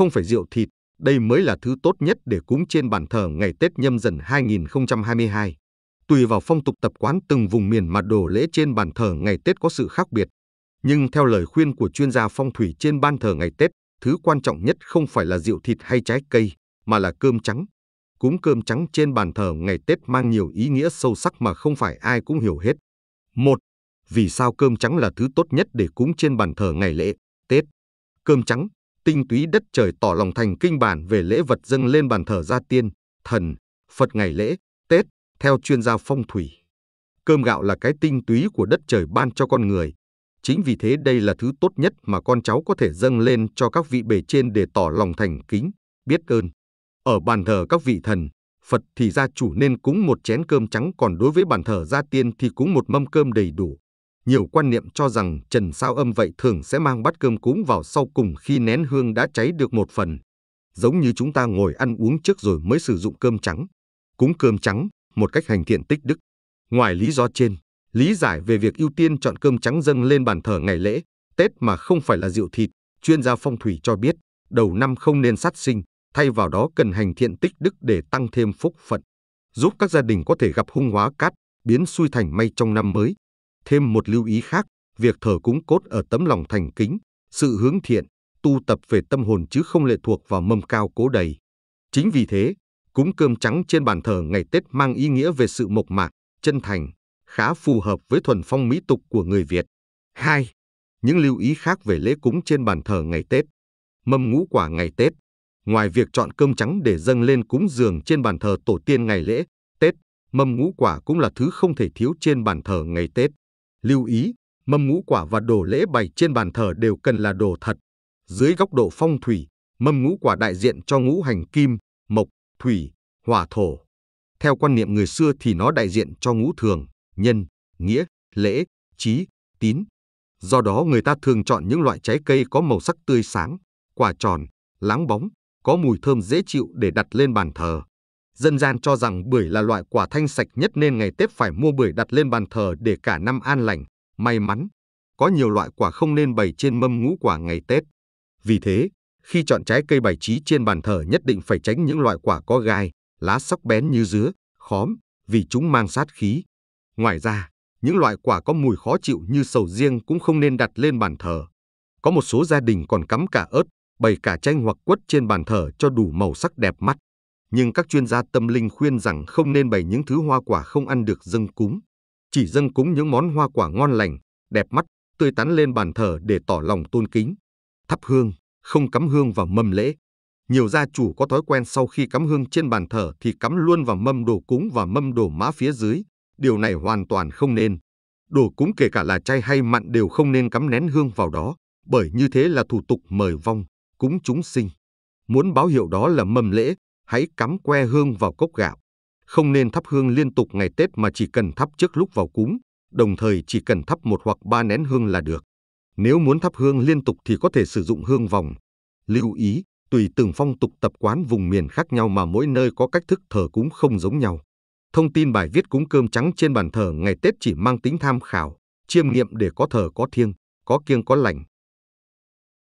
không phải rượu thịt, đây mới là thứ tốt nhất để cúng trên bàn thờ ngày Tết nhâm dần 2022. Tùy vào phong tục tập quán từng vùng miền mà đồ lễ trên bàn thờ ngày Tết có sự khác biệt. Nhưng theo lời khuyên của chuyên gia phong thủy trên ban thờ ngày Tết, thứ quan trọng nhất không phải là rượu thịt hay trái cây, mà là cơm trắng. Cúng cơm trắng trên bàn thờ ngày Tết mang nhiều ý nghĩa sâu sắc mà không phải ai cũng hiểu hết. 1. Vì sao cơm trắng là thứ tốt nhất để cúng trên bàn thờ ngày lễ, Tết? Cơm trắng tinh túy đất trời tỏ lòng thành kinh bản về lễ vật dâng lên bàn thờ gia tiên, thần, Phật ngày lễ, Tết, theo chuyên gia phong thủy. Cơm gạo là cái tinh túy của đất trời ban cho con người. Chính vì thế đây là thứ tốt nhất mà con cháu có thể dâng lên cho các vị bề trên để tỏ lòng thành kính, biết ơn. Ở bàn thờ các vị thần, Phật thì gia chủ nên cúng một chén cơm trắng còn đối với bàn thờ gia tiên thì cúng một mâm cơm đầy đủ nhiều quan niệm cho rằng trần sao âm vậy thường sẽ mang bát cơm cúng vào sau cùng khi nén hương đã cháy được một phần. Giống như chúng ta ngồi ăn uống trước rồi mới sử dụng cơm trắng. Cúng cơm trắng, một cách hành thiện tích đức. Ngoài lý do trên, lý giải về việc ưu tiên chọn cơm trắng dâng lên bàn thờ ngày lễ, Tết mà không phải là rượu thịt, chuyên gia phong thủy cho biết, đầu năm không nên sát sinh, thay vào đó cần hành thiện tích đức để tăng thêm phúc phận, giúp các gia đình có thể gặp hung hóa cát, biến xui thành may trong năm mới. Thêm một lưu ý khác, việc thờ cúng cốt ở tấm lòng thành kính, sự hướng thiện, tu tập về tâm hồn chứ không lệ thuộc vào mâm cao cố đầy. Chính vì thế, cúng cơm trắng trên bàn thờ ngày Tết mang ý nghĩa về sự mộc mạc, chân thành, khá phù hợp với thuần phong mỹ tục của người Việt. 2. Những lưu ý khác về lễ cúng trên bàn thờ ngày Tết. Mâm ngũ quả ngày Tết. Ngoài việc chọn cơm trắng để dâng lên cúng dường trên bàn thờ tổ tiên ngày lễ, Tết, mâm ngũ quả cũng là thứ không thể thiếu trên bàn thờ ngày Tết. Lưu ý, mâm ngũ quả và đồ lễ bày trên bàn thờ đều cần là đồ thật. Dưới góc độ phong thủy, mâm ngũ quả đại diện cho ngũ hành kim, mộc, thủy, hỏa thổ. Theo quan niệm người xưa thì nó đại diện cho ngũ thường, nhân, nghĩa, lễ, trí, tín. Do đó người ta thường chọn những loại trái cây có màu sắc tươi sáng, quả tròn, láng bóng, có mùi thơm dễ chịu để đặt lên bàn thờ. Dân gian cho rằng bưởi là loại quả thanh sạch nhất nên ngày Tết phải mua bưởi đặt lên bàn thờ để cả năm an lành, may mắn. Có nhiều loại quả không nên bày trên mâm ngũ quả ngày Tết. Vì thế, khi chọn trái cây bày trí trên bàn thờ nhất định phải tránh những loại quả có gai, lá sóc bén như dứa, khóm, vì chúng mang sát khí. Ngoài ra, những loại quả có mùi khó chịu như sầu riêng cũng không nên đặt lên bàn thờ. Có một số gia đình còn cắm cả ớt, bày cả chanh hoặc quất trên bàn thờ cho đủ màu sắc đẹp mắt nhưng các chuyên gia tâm linh khuyên rằng không nên bày những thứ hoa quả không ăn được dâng cúng. Chỉ dâng cúng những món hoa quả ngon lành, đẹp mắt, tươi tắn lên bàn thờ để tỏ lòng tôn kính. Thắp hương, không cắm hương vào mâm lễ. Nhiều gia chủ có thói quen sau khi cắm hương trên bàn thờ thì cắm luôn vào mâm đồ cúng và mâm đồ mã phía dưới. Điều này hoàn toàn không nên. Đồ cúng kể cả là chay hay mặn đều không nên cắm nén hương vào đó, bởi như thế là thủ tục mời vong, cúng chúng sinh. Muốn báo hiệu đó là mâm lễ, hãy cắm que hương vào cốc gạo. Không nên thắp hương liên tục ngày Tết mà chỉ cần thắp trước lúc vào cúng, đồng thời chỉ cần thắp một hoặc ba nén hương là được. Nếu muốn thắp hương liên tục thì có thể sử dụng hương vòng. Lưu ý, tùy từng phong tục tập quán vùng miền khác nhau mà mỗi nơi có cách thức thờ cúng không giống nhau. Thông tin bài viết cúng cơm trắng trên bàn thờ ngày Tết chỉ mang tính tham khảo, chiêm nghiệm để có thờ có thiêng, có kiêng có lành.